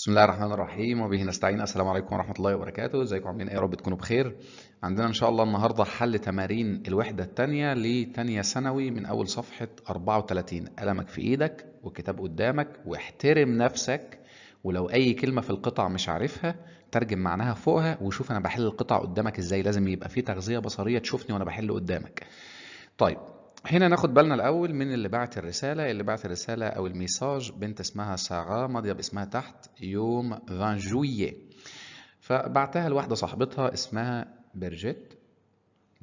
بسم الله الرحمن الرحيم وبه نستعين السلام عليكم ورحمه الله وبركاته ازيكم عاملين ايه يا رب تكونوا بخير عندنا ان شاء الله النهارده حل تمارين الوحده الثانيه لثانيه ثانوي من اول صفحه 34 قلمك في ايدك والكتاب قدامك واحترم نفسك ولو اي كلمه في القطع مش عارفها ترجم معناها فوقها وشوف انا بحل القطع قدامك ازاي لازم يبقى في تغذيه بصريه تشوفني وانا بحل قدامك طيب هنا ناخد بالنا الاول من اللي بعت الرساله اللي بعت الرساله او الميساج بنت اسمها ساغا ماضيه باسمها تحت يوم 20 جويه فبعتها لواحده صاحبتها اسمها برجيت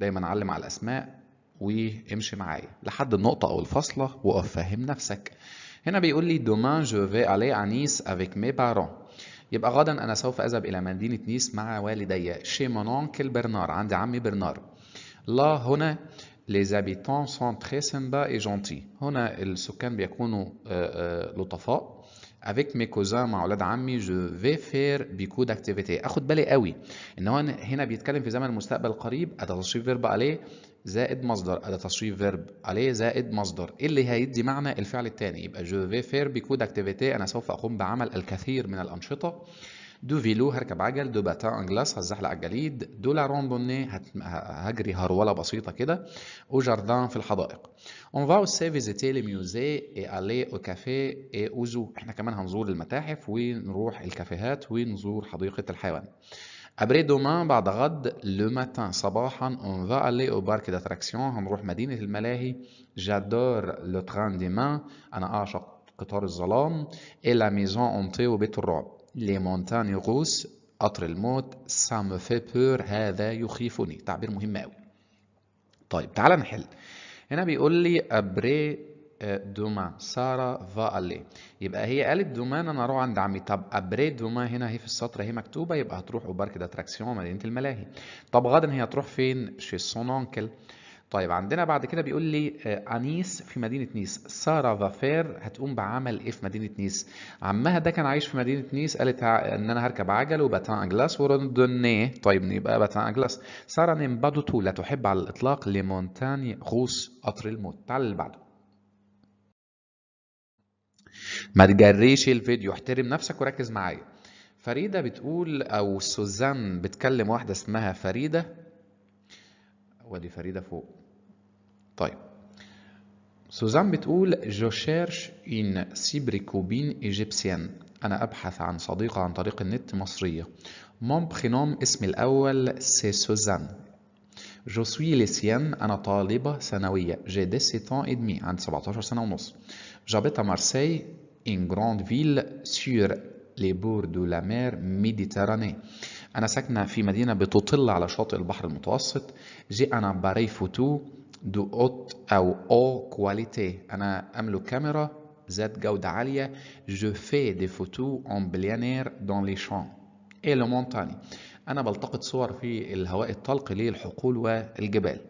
دايما علم على الاسماء وامشي معايا لحد النقطه او الفاصله وقف فهم نفسك هنا بيقول لي دومان جو في الي انيس افيك مي بارون يبقى غدا انا سوف اذهب الى مدينه نيس مع والدي شي مون اونكل برنار عندي عمي برنار لا هنا les habitants sont très sympas et gentils هنا السكان بيكونوا آه، آه، لطفاء avec mes cousins مع اولاد عمي je vais faire beaucoup d'activités اخد بالي قوي ان هو هنا بيتكلم في زمن المستقبل القريب. أدا تشريف فيرب عليه زائد مصدر أدا تشريف فيرب عليه زائد مصدر اللي هيدي معنى الفعل الثاني يبقى je vais faire beaucoup d'activités انا سوف اقوم بعمل الكثير من الانشطه دو فيلو هركب عجل دو باتان انجلاس هزحلق على الجليد دو لا روندوني هجري هروله بسيطه كده او جاردان في الحدائق اون فا اوسي فيزيتي لي ميوزي اي الي او كافيه اي اوزو احنا كمان هنزور المتاحف ونروح الكافيهات ونزور حديقه الحيوان ابري دومان بعد غد لو ماتان صباحا اون فا الي او بارك داتراكسيون هنروح مدينة الملاهي جادور لو تران دي مان أنا أعشق قطار الظلام الى ميزون اونتي وبيت الرعب لي مونتاني غوس قطر الموت سا مو في بور هذا يخيفني تعبير مهم قوي طيب تعالى نحل هنا بيقول لي ابري آه، دوما سارة فالي يبقى هي قالت دومان انا اروح عند عمي طب ابري دوما هنا هي في السطر هي مكتوبه يبقى هتروح وبارك داتراكسيون مدينه الملاهي طب غدا هي هتروح فين شي سون اونكل طيب عندنا بعد كده بيقول لي آه، أنيس في مدينة نيس سارة ظفير هتقوم بعمل إيه في مدينة نيس عمها ده كان عايش في مدينة نيس قالت إن أنا هركب عجل وباتان أجلاس وروندوني طيب يبقى باتان أجلاس سارة نمبادوتو لا تحب على الإطلاق لمونتاني غوص قطر الموت تعال اللي بعده ما تجريش الفيديو احترم نفسك وركز معايا فريدة بتقول أو سوزان بتكلم واحدة اسمها فريدة ودي فريدة فوق طيب سوزان بتقول جو شيرش اين سيبريكوبين ايجيبسيان أنا أبحث عن صديقة عن طريق النت مصرية مون بخينوم اسمي الأول سي سوزان جو سوي ليسيان أنا طالبة ثانوية جي دي سي تون demi عندي 17 سنة ونص جابت مارسي ان جراند فيل سور لي بور دو لا مير ميديتراني أنا ساكنة في مدينة بتطل على شاطئ البحر المتوسط جي أنا باري فوتو دو اوت او او كواليتي انا املك كاميرا ذات جودة عالية جو في دي فوتو اون بليانير دون لي les اي لو مونتاني انا بلتقط صور في الهواء الطلق للحقول والجبال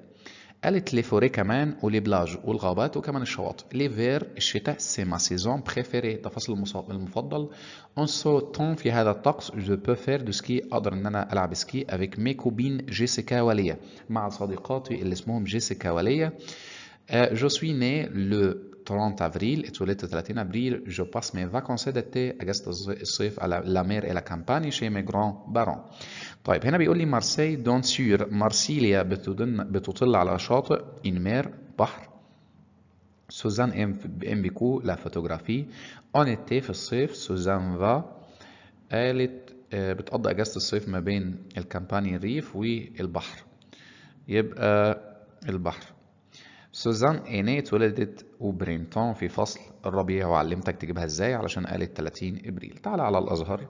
قالت لي فوري كمان ولي بلاج والغابات وكمان الشواطئ ليفير الشتاء سي ما سيزون بريفيري الفصل المفضل اون سو تون في هذا الطقس جو بو فير دو سكي اقدر ان انا العب سكي افيك مي كوبين جيسيكا وليا مع صديقاتي اللي اسمهم جيسيكا وليا جو سوي ني لو 30 افريل اتولدت 30 ابريل جو باس مي فاكونس ديتي اجازه الصيف على لا مير الا كامباني شي مي جران بارون طيب هنا بيقول لي مارسي دون سور مارسيليا بتطل على شاطئ ان مير بحر سوزان ام بيكو لا فوتوغرافي اون اتي في الصيف سوزان فا قالت بتقضي اجازه الصيف ما بين الكامباني الريف والبحر يبقى البحر سوزان إيني اتولدت وبرينتون في فصل الربيع وعلمتك تجيبها ازاي علشان قالت 30 ابريل تعال على الازهر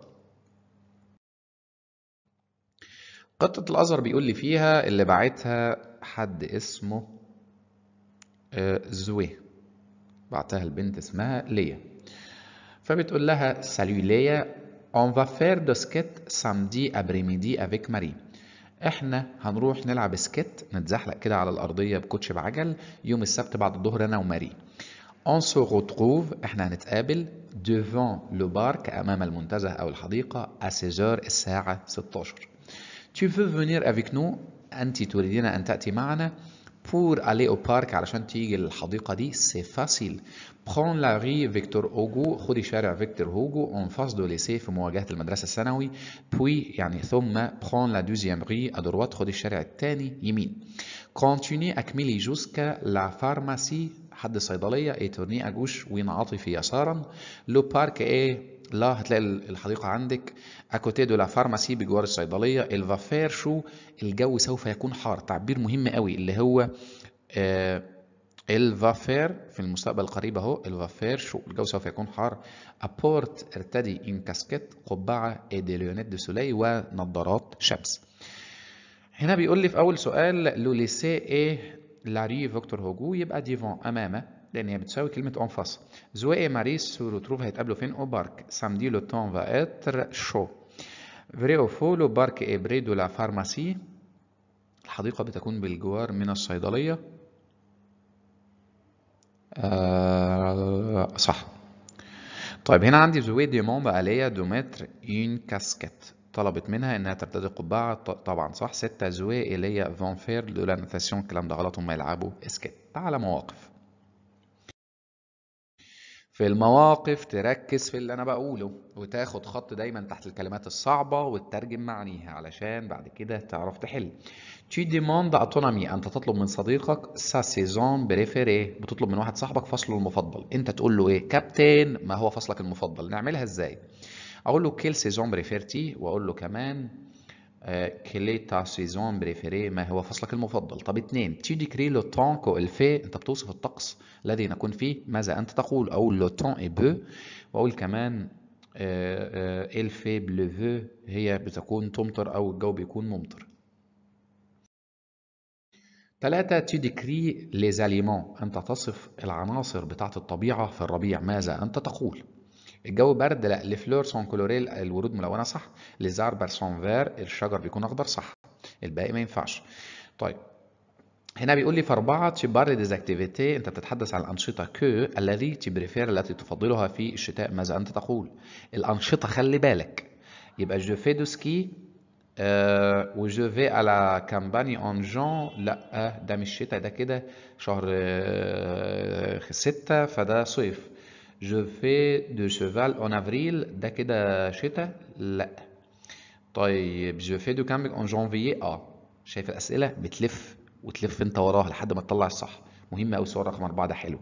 قطة الازهر بيقول لي فيها اللي بعتها حد اسمه آه، زوي بعتها البنت اسمها ليا فبتقول لها سالو ليا اون فا فير دو سكيت سامدي ابريميدي افيك ماري احنا هنروح نلعب سكيت نتزحلق كده على الارضيه بكوتش بعجل يوم السبت بعد الظهر انا وماري On se retrouve احنا هنتقابل devant le parc امام المنتزه او الحديقه à 16 الساعه 16 Tu veux venir avec nous انت تريدين ان تاتي معنا pour aller au parc علشان تيجي الحديقة دي c'est facile prends la rue Victor Hugo خدي شارع فيكتور هوجو en face de lycée في مواجهة المدرسة الثانوي puis يعني ثم prends la deuxième rue à droite خدي الشارع الثاني يمين continue اكملي jusqu'à la pharmacie حد الصيدلية et tournez à gauche وانعطفي يسارا لو بارك ايه لا هتلاقي الحديقة عندك أكوتي دو لا فارماسي بجوار الصيدلية الفافير شو الجو سوف يكون حار تعبير مهم قوي اللي هو آه، الفافير في المستقبل القريب اهو الفافير شو الجو سوف يكون حار ابورت ارتدي ان كاسكيت قبعة دي ليونيت دو سولي ونظارات شمس هنا بيقول لي في اول سؤال لو ليسي ايه لاري فيكتور هوجو يبقى ديفون امامه لان هي بتساوي كلمه اون فاس زوي ماريس سو روتروف هيتقابلوا فين au parc samedi لو تون فا اتر شو فري او فو لو بارك اي بري دو لا فارماسي الحديقه بتكون بالجوار من الصيدليه آه صح طيب هنا عندي زوي ديمون ليا دو متر اون كاسكيت طلبت منها انها ترتدي قبعه طبعا صح ستة زوي اليا فون فير دو لا ناتاسيون الكلام ده غلط هم يلعبوا اسكيت على مواقف في المواقف تركز في اللي انا بقوله وتاخد خط دايما تحت الكلمات الصعبة وتترجم معانيها علشان بعد كده تعرف تحل تي ديموند اتونامي انت تطلب من صديقك سا سيزون بريفيري بتطلب من واحد صاحبك فصله المفضل انت تقول له ايه كابتن ما هو فصلك المفضل نعملها ازاي اقول له كيل سيزون بريفيرتي واقول له كمان كليتا سيزون بريفيري ما هو فصلك المفضل طب اثنين تي ديكري لو تون كو الفي انت بتوصف الطقس الذي نكون فيه ماذا انت تقول او لو تون اي بو واقول كمان الفي آه، بلوفو آه، هي بتكون تمطر او الجو بيكون ممطر ثلاثة تي ديكري ليزاليمون أنت تصف العناصر بتاعة الطبيعة في الربيع ماذا أنت تقول الجو برد لا فلور سون كولوريل الورود ملونه صح ليزار سون فير الشجر بيكون اخضر صح الباقي ما ينفعش طيب هنا بيقول لي فاربعة ديز ديزاكتيفيتي انت بتتحدث عن الانشطه كو الذي تبريفير التي تفضلها في الشتاء ماذا انت تقول الانشطه خلي بالك يبقى جو في دو سكي و وجو في على كامباني اون جون لا ده مش شتاء ده كده شهر 6 آه، ستة فده صيف جو في دو شيفال اون افريل ده كده شتاء لا طيب جو في دو كامبينج اون جانفيي اه شايف الاسئله بتلف وتلف انت وراها لحد ما تطلع الصح مهم قوي السؤال رقم أربعة ده حلو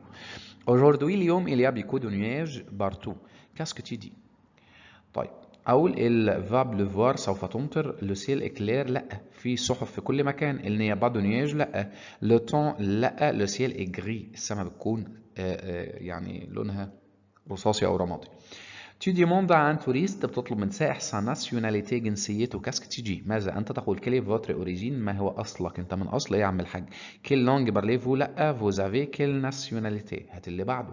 Aujourd'hui اليوم il y a beaucoup de nuages partout qu'est-ce que tu dis طيب أقول il va pleuvoir سوف تمطر le ciel est clair لا في سحب في كل مكان il n'y a pas de nuages لا le temps لا le ciel est gris السماء بتكون آه، آه، يعني لونها رصاصي او رمادي تي demandes à توريست بتطلب من سائح سا ناسيوناليتي جنسيته كاسك تي جي ماذا أنت تقول كلي فوتر أوريجين ما هو أصلك أنت من أصل إيه يا عم الحاج كيل لونج بارلي فو لأ فوزافي افي كيل ناسيوناليتي هات اللي بعده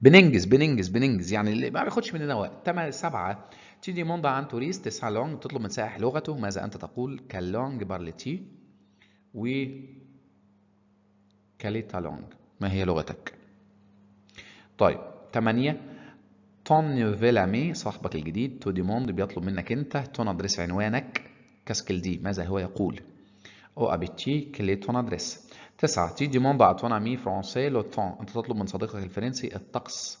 بننجز بننجز بننجز يعني اللي ما بياخدش مننا وقت تمام سبعة تي موندا عن توريست سا لونج بتطلب من سائح لغته ماذا أنت تقول بارلي بارليتي و كاليتا لونج ما هي لغتك طيب 8 تون فيلامي صاحبك الجديد تو ديموند بيطلب منك انت تون ادريس عنوانك كاسكل دي ماذا هو يقول او ابيتي كلي تون ادريس 9 تي ديموند تون امي فرونسي لو تون انت تطلب من صديقك الفرنسي الطقس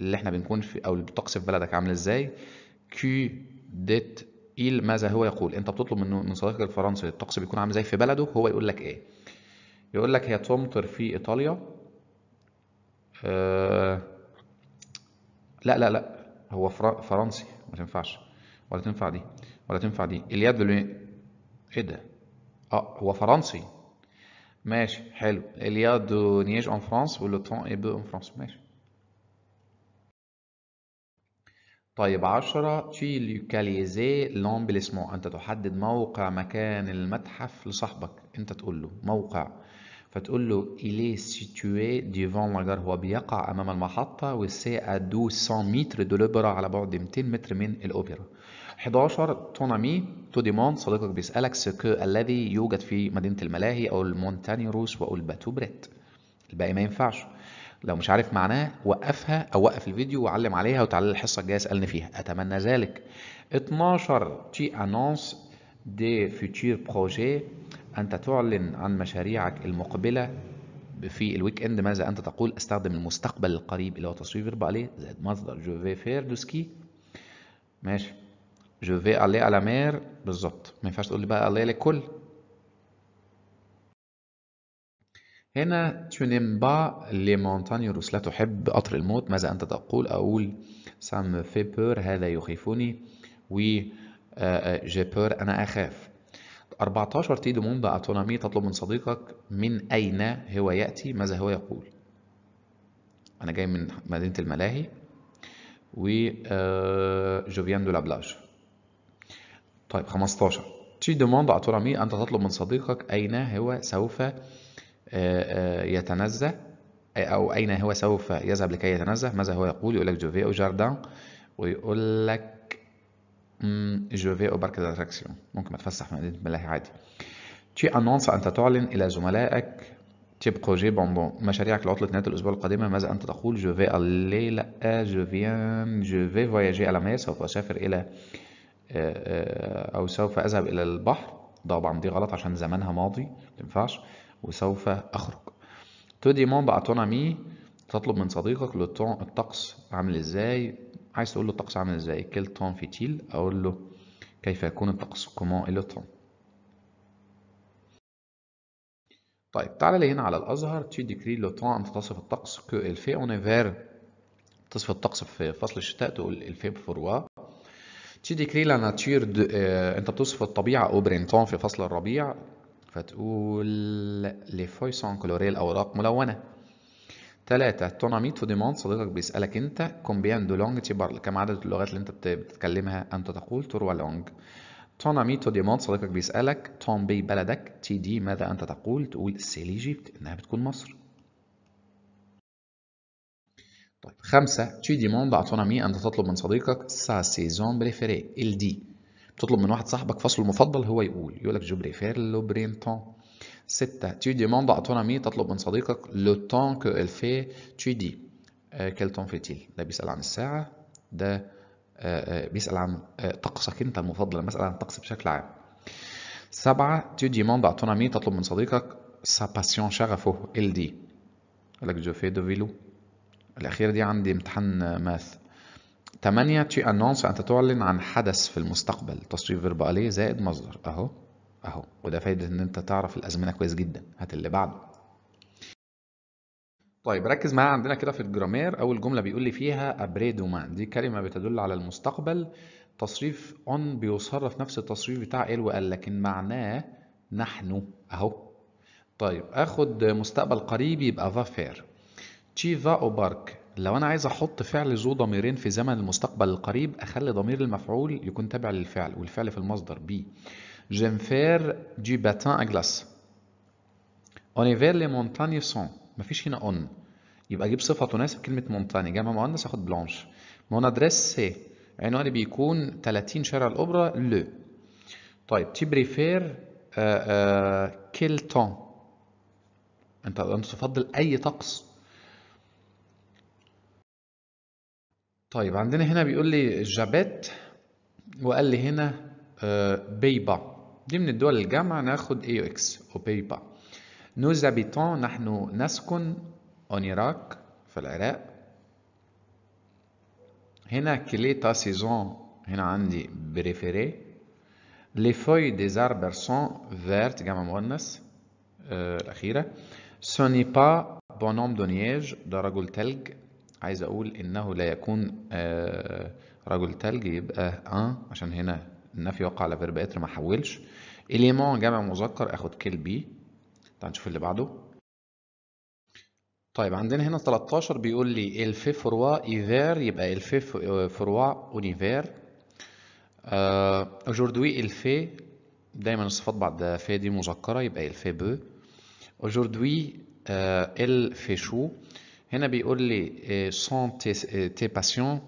اللي احنا بنكون في او الطقس في بلدك عامل ازاي كي ديت إيل ماذا هو يقول انت بتطلب من من صديقك الفرنسي الطقس بيكون عامل ازاي في بلده هو يقول لك ايه يقول لك هي تمطر في ايطاليا آه، لا لا لا هو فرنسي ما تنفعش ولا تنفع دي ولا تنفع دي اليد ايه ده اه هو فرنسي ماشي حلو اليد دو نيج اون فرانس ولو تون اي بو اون فرانس ماشي طيب 10 تي لوكاليزي لومبليسمون انت تحدد موقع مكان المتحف لصاحبك انت تقول له موقع فتقول له il est situé devant la gare هو بيقع امام المحطه وسي à 100 متر دو لوبرا على بعد 200 متر من الاوبرا 11 تون أمي تو ديموند صديقك بيسالك سكو الذي يوجد في مدينه الملاهي او المونتاني روس المونتانيروس بريت الباقي ما ينفعش لو مش عارف معناه وقفها او وقف الفيديو وعلم عليها وتعالى الحصه الجايه اسالني فيها اتمنى ذلك 12 تي انونس دي فيتشير بروجي أنت تعلن عن مشاريعك المقبلة في الويك اند ماذا أنت تقول استخدم المستقبل القريب اللي هو تصوير فيرب عليه زائد مصدر جو في فير دو سكي ماشي جو في ألي على مير بالظبط ما ينفعش تقول لي بقى ألي لكل هنا tu n'aimes pas les montagnes russes لا تحب قطر الموت ماذا أنت تقول أقول ça me fait peur هذا يخيفني و euh، euh، j'ai peur أنا أخاف 14 تي تيدومون بأوتونومي تطلب من صديقك من أين هو يأتي ماذا هو يقول أنا جاي من مدينة الملاهي و جوفيان دو لابلاج طيب 15 تي دوموند بأوتونومي أنت تطلب من صديقك أين هو سوف آه، آه، يتنزه أو أين هو سوف يذهب لكي يتنزه ماذا هو يقول يقول لك جوفي أو جاردان ويقول لك جو في او بارك داتراكسيون ممكن اتفسح في مدينه ملاهي عادي تي انونس انت تعلن الى زملائك تي بروجي بونبون مشاريعك لعطلة نهاية الأسبوع القادمة ماذا أنت تقول جو في لا جو فيان جو في فواياجي على ماي سوف أسافر إلى آه، آه، أو سوف أذهب إلى البحر طبعا دي غلط عشان زمانها ماضي تنفعش وسوف أخرج تو ديموند اتون امي تطلب من صديقك لو الطقس عامل ازاي عايز تقول له الطقس عامل ازاي كيل طون في تيل اقول له كيف يكون الطقس كومون الو طون طيب تعالى لي هنا على الازهر تي ديكري لو طون انت تصف الطقس كو الفي اونيفير تصف الطقس في فصل الشتاء تقول الفي بفوروا تي ديكري لا ناتور انت بتوصف الطبيعه او برينتون في فصل الربيع فتقول لي فوي سون كولوري الاوراق ملونه ثلاثة توناميت تو ديموند صديقك بيسألك أنت كومبيان دو لونج تي بارل كم عدد اللغات اللي أنت بتتكلمها أنت تقول تروا لونج تونامي تو ديموند صديقك بيسألك تون بي بلدك تي دي ماذا أنت تقول تقول سيليجيبت إنها بتكون مصر طيب خمسة تي ديموند أتونامي أنت تطلب من صديقك سا سيزون بريفيري ال دي بتطلب من واحد صاحبك فصله المفضل هو يقول يقول لك جو بريفير لو برينتون ستة euh, euh, euh, tu demandes à ton ami تطلب من صديقك le temps que elle fait tu dis quel temps fait-il ده بيسأل عن الساعة ده بيسأل عن طقسك أنت المفضل مسألة عن الطقس بشكل عام سبعة tu demandes à ton ami تطلب من صديقك sa passion شغفه il dit لك جو في دو فيلو الأخيرة دي عندي امتحان ماث تمانية tu annonces أنت تعلن عن حدث في المستقبل تصريف فيرب عليه زائد مصدر أهو اهو وده فايدة ان انت تعرف الازمنة كويس جدا هات اللي بعده طيب ركز معايا عندنا كده في الجرامير اول جملة بيقول لي فيها ابريدومان دي كلمة بتدل على المستقبل تصريف اون بيصرف نفس التصريف بتاع ال وال لكن معناه نحن اهو طيب اخد مستقبل قريب يبقى ذا فير او بارك لو انا عايز احط فعل ذو ضميرين في زمن المستقبل القريب اخلي ضمير المفعول يكون تابع للفعل والفعل في المصدر بي J'aime faire du patin à glace. On est vers les montagnes sont. هنا on. يبقى أجيب صفة تناسب كلمة مونتاني جمع مؤنث آخد بلانش. مون أدريس سي عنوان بيكون 30 شارع الأوبرا لو. طيب تي بريفير كيل تون. أنت أنت تفضل أي طقس طيب عندنا هنا بيقول لي جابيت وقال لي هنا بيبا دي من الدول الجامعة ناخد اي اكس او با نوز نحن نسكن اونيراك في العراق هنا كليتا سيزون هنا عندي بريفيري لي فوي دي زاربر سون فيرت جامع مؤنث الأخيرة سوني با بونوم دو نياج ده رجل تلج عايز أقول إنه لا يكون آه، رجل تلج يبقى أن عشان هنا النفي وقع على فيرب إتر ما حولش اليمون جمع مذكر اخد كيل بي تعال نشوف اللي بعده طيب عندنا هنا 13 بيقول لي الفي فروا ايفير يبقى الفي فروا اونيفير اجوردوي الفي دايما الصفات بعد في دي مذكره يبقى الفي بو اجوردوي الفي شو هنا بيقول لي سون تي باسيون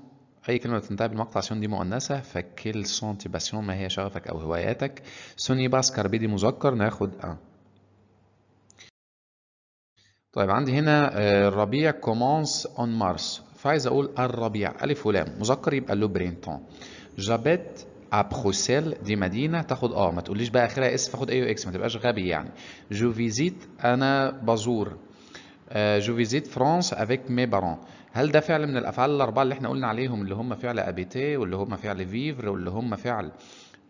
أي كلمة بتنتهي بالمقطع سون دي مؤنثة فكل سون تي باسيون ما هي شغفك أو هواياتك سوني باسكار بيدي دي مذكر ناخد أن طيب عندي هنا آه، الربيع كومونس أون مارس فعايز أقول الربيع ألف ولام مذكر يبقى لو برينتون جابيت ا بروسيل دي مدينه تاخد اه ما تقوليش بقى اخرها اس فاخد اي او اكس ما تبقاش غبي يعني جو فيزيت انا بزور آه، جو فيزيت فرانس افيك مي بارون هل ده فعل من الافعال الاربعه اللي احنا قلنا عليهم اللي هم فعل ابيتي واللي هم فعل فيفر واللي هم فعل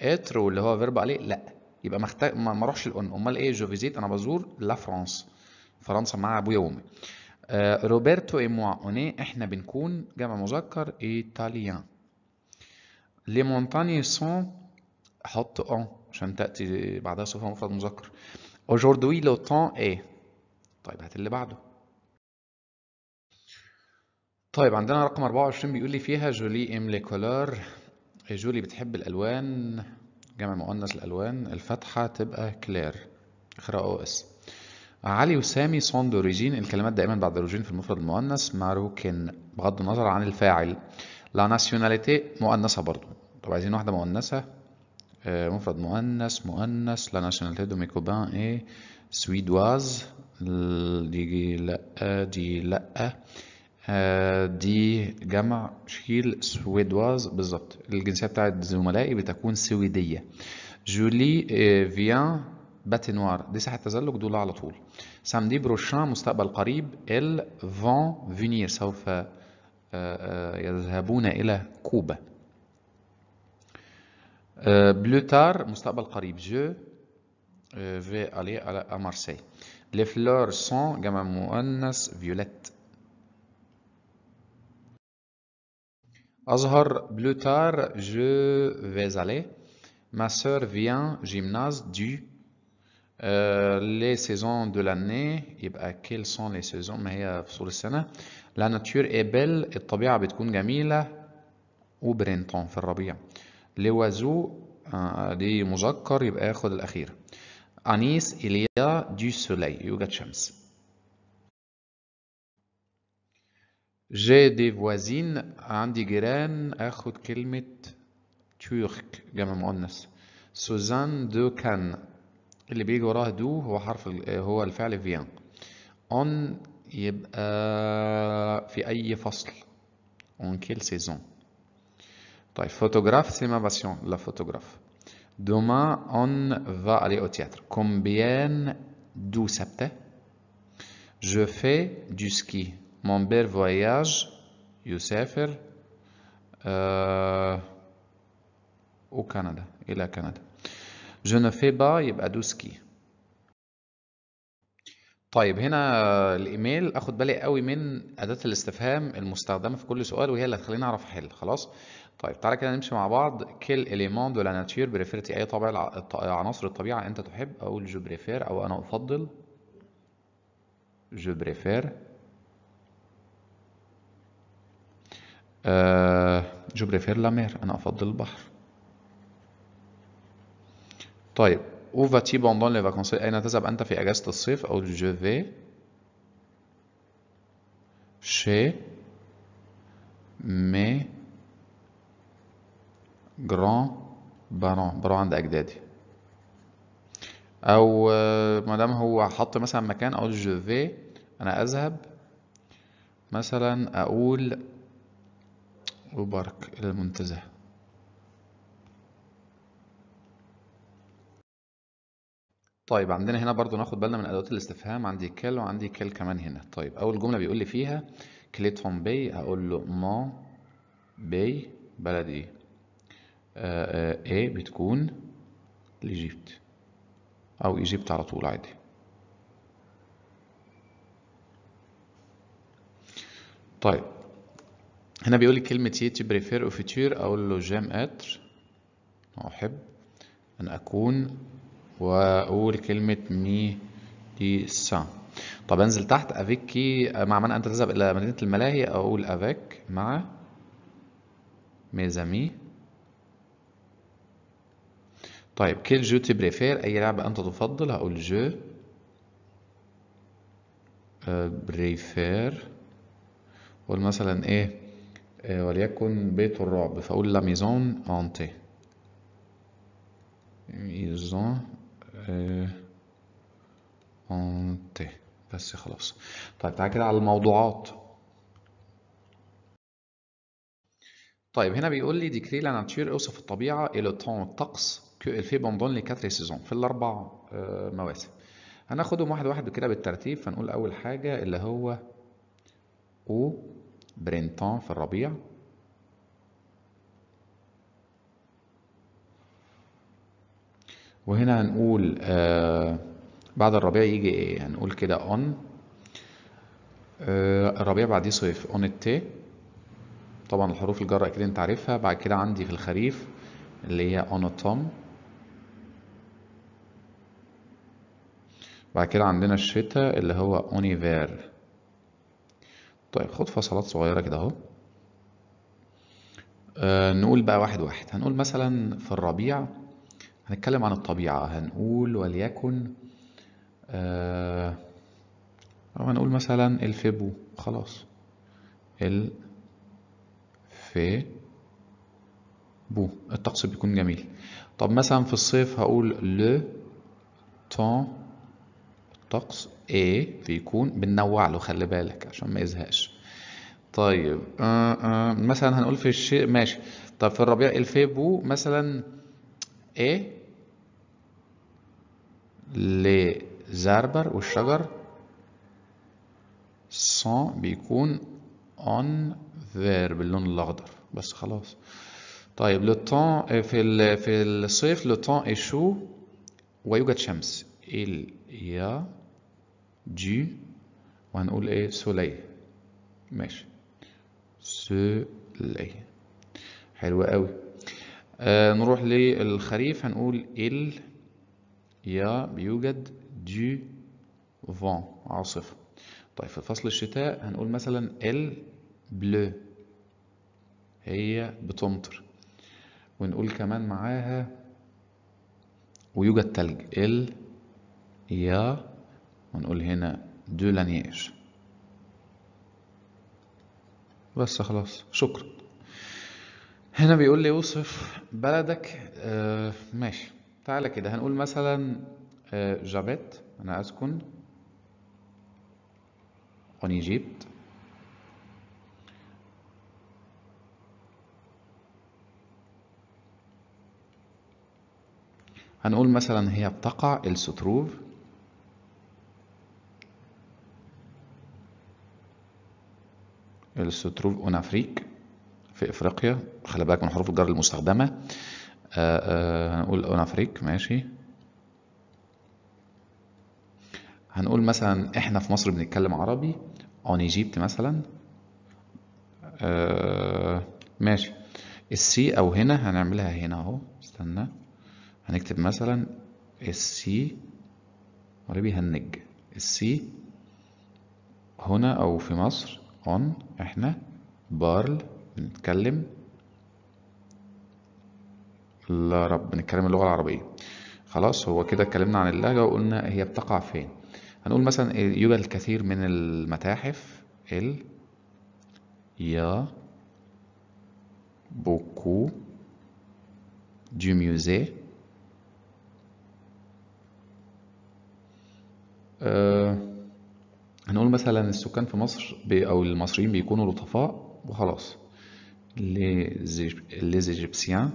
اتر واللي هو فيرب عليه لا يبقى ما محتاج ما اروحش الاون امال ايه جو فيزيت انا بزور لا فرانس فرنسا مع ابويا وامي آه، روبرتو اي موا اوني احنا بنكون جمع مذكر ايطاليان لي مونتاني سون حط اون عشان تاتي بعدها صفه مفرد مذكر اوجوردوي لو temps ايه طيب هات اللي بعده طيب عندنا رقم 24 بيقول لي فيها جولي ام كولور إيه، جولي بتحب الالوان جمع مؤنث الالوان الفاتحه تبقى كلير اخرها او اس علي وسامي سون دوريجين الكلمات دائما بعد دوريجين في المفرد المؤنث ماروكن بغض النظر عن الفاعل لا ناسيوناليتي مؤنثه برضو طب عايزين واحده مؤنثه إيه، مفرد مؤنث مؤنث لا ناسيوناليتي دو ميكوبان ايه سويدواز دي لا دي لا آه، دي جمع شيل سويدواز بالظبط الجنسية بتاعت زملائي بتكون سويدية جولي آه، فيان باتنوار دي ساحة تزلج دول على طول سامدي بروشان مستقبل قريب ال فون فينير سوف آه، يذهبون إلى كوبا بلوتار مستقبل قريب جو في ألي على مارسي لي فلور سون جمع مؤنث فيوليت Azhar, plus tard, je vais aller. Ma soeur vient gymnase du. Euh, les saisons de l'année. Bah, quelles sont les saisons mais euh, sur le sénat La nature est belle et la nature est belle. Ou printemps, le Les oiseaux, les euh, moujakkar, ils vont prendre l'akhir. À Nice, il y a du soleil. J'ai des voisines, عندي جيران آخد كلمة تورك جمع مؤنث. سوزان دو كان اللي بيجي وراه دو هو حرف هو الفعل فيان. اون يبقى في فصل. اون سيزون. طيب باسيون لا Demain, on va aller au théâtre. Combien d'où sabta Je fais du ski. Mon père voyage يسافر وكندا إلى كندا. Je ne fais pas يبقى دوسكي. طيب هنا آه، الايميل اخد بالي قوي من اداه الاستفهام المستخدمه في كل سؤال وهي اللي هتخليني اعرف احل خلاص طيب تعالى كده نمشي مع بعض كل اليمون دو لا ناتشير بريفيرتي اي طابع عناصر الطبيعه انت تحب اقول جو بريفير او انا افضل جو بريفير آه جو بريفير لا مير انا افضل البحر طيب او فاتي بوندون لي les اين تذهب انت في اجازه الصيف او جو في شي مي جران بارون بارون عند اجدادي او آه، ما دام هو حط مثلا مكان او جو في انا اذهب مثلا اقول وبارك إلى المنتزه طيب عندنا هنا برضو ناخد بالنا من أدوات الاستفهام عندي كال وعندي كال كمان هنا طيب أول جملة بيقول لي فيها كليتهم بي هقول له ما بي بلدي ايه بتكون ليجيبت أو إيجيبت على طول عادي طيب هنا بيقول لي كلمة يي تو بريفير اوفيتير أقول له جيم اتر أحب أن أكون وأقول كلمة مي دي سان طب أنزل تحت افيك كي مع من أنت تذهب إلى مدينة الملاهي أقول افيك مع ميزامي طيب كل جو تي بريفير أي لعبة أنت تفضل هقول جو بريفير أه، قول مثلا إيه آه، وليكن بيت الرعب فأقول لا ميزون أنتي ميزون آه، أنتي بس خلاص طيب تعالى كده على الموضوعات طيب هنا بيقول لي ديكري لا ناتشير اوصف الطبيعة إلو طون الطقس كو الفي بوندون كاتري سيزون في الأربع آه، مواسم هناخدهم واحد واحد كده بالترتيب فنقول أول حاجة اللي هو أو برينتان في الربيع وهنا هنقول آه بعد الربيع يجي ايه هنقول كده اون آه الربيع بعديه صيف اون التي طبعا الحروف الجر اكيد انت عارفها بعد كده عندي في الخريف اللي هي اون الطم بعد كده عندنا الشتاء اللي هو اونيفير طيب خد فصلات صغيرة كده اهو آه، نقول بقى واحد واحد هنقول مثلا في الربيع هنتكلم عن الطبيعة هنقول وليكن آه هنقول مثلا الفيبو خلاص الفيبو الطقس بيكون جميل طب مثلا في الصيف هقول لو طون طقس A بيكون بننوع له خلي بالك عشان ما يزهقش طيب آه آه مثلا هنقول في الشيء ماشي طب في الربيع الفيبو مثلا A لزاربر والشجر سون بيكون اون فير باللون الاخضر بس خلاص طيب لو طون في في الصيف لو اي شو ويوجد شمس ال يا جي وهنقول ايه سولي ماشي سولي حلو قوي آه نروح للخريف هنقول ال يا بيوجد دو فون عاصفة طيب في فصل الشتاء هنقول مثلا ال بلو هي بتمطر ونقول كمان معاها ويوجد تلج ال يا ونقول هنا دو لانيير بس خلاص شكرا هنا بيقول لي وصف بلدك آه ماشي تعالى كده هنقول مثلا آه جابت أنا أسكن اون ايجيبت هنقول مثلا هي بتقع il اون افريك في افريقيا خلي بالك من حروف الجر المستخدمه آه، آه، هنقول اون افريك ماشي هنقول مثلا احنا في مصر بنتكلم عربي اون ايجيبت مثلا آه ماشي السي او هنا هنعملها هنا اهو استنى هنكتب مثلا السي قريب هنج السي هنا او في مصر اون احنا بارل بنتكلم لا رب بنتكلم اللغة العربية خلاص هو كده اتكلمنا عن اللهجة وقلنا هي بتقع فين هنقول مثلا إيه، يوجد الكثير من المتاحف ال يا بوكو دو ميوزي أه هنقول مثلا السكان في مصر او المصريين بيكونوا لطفاء وخلاص les égyptiens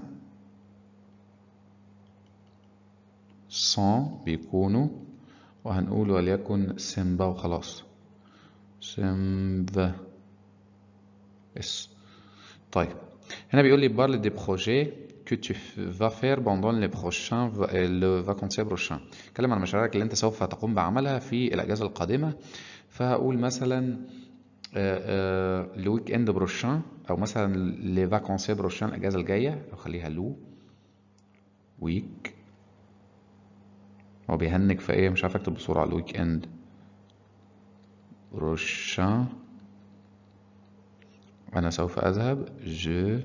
sont بيكونوا وهنقول وليكن سيمبا وخلاص سيمبا اس طيب هنا بيقول لي بارل دي بروجي كو تو فا فير بوندون لي بروشان لو فاكونسي بروشان اتكلم عن مشاريعك اللي انت سوف تقوم بعملها في الاجازه القادمه فهقول مثلا لويك اند بروشان او مثلا لفاكونسي بروشان الاجازه الجايه او خليها لو ويك هو بيهنج في ايه مش عارف اكتب بسرعه الويك اند بروشان انا سوف اذهب جو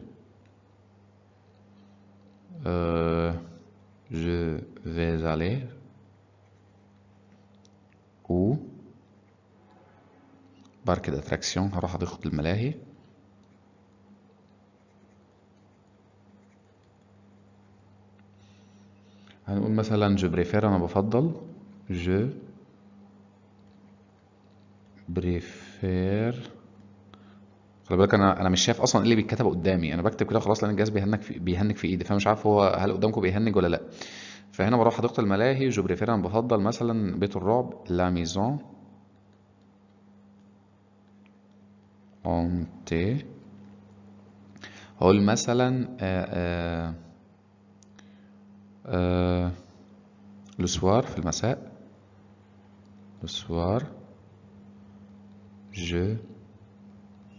جو je آه، بارك الاتراكسيون هروح اضيفه الملاهي هنقول مثلا جو بريفير انا بفضل جو بريفير خلي بالك انا انا مش شايف اصلا ايه اللي بيتكتب قدامي انا بكتب كده خلاص لان الجهاز بيهنج في بيهنك في ايدي فمش عارف هو هل قدامكم بيهنج ولا لا فهنا بروح حديقه الملاهي جو بريفير انا بفضل مثلا بيت الرعب لا ميزون أونتي هقول مثلا آه، آه، آه، لسوار في المساء لسوار جو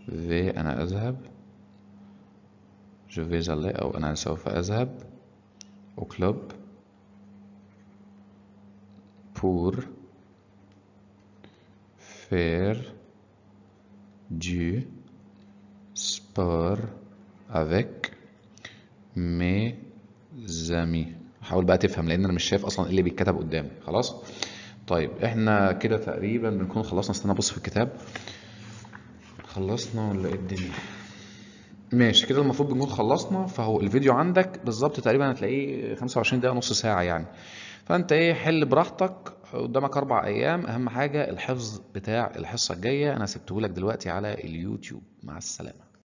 في أنا أذهب جو في جالي أو أنا سوف أذهب أو كلوب بور فير du sport avec mes amis حاول بقى تفهم لان انا مش شايف اصلا ايه اللي بيتكتب قدامي خلاص طيب احنا كده تقريبا بنكون خلصنا استنى ابص في الكتاب خلصنا ولا ايه الدنيا ماشي كده المفروض بنكون خلصنا فهو الفيديو عندك بالظبط تقريبا هتلاقيه 25 دقيقه نص ساعه يعني فانت ايه حل براحتك قدامك اربع ايام اهم حاجه الحفظ بتاع الحصه الجايه انا سبته لك دلوقتي على اليوتيوب مع السلامه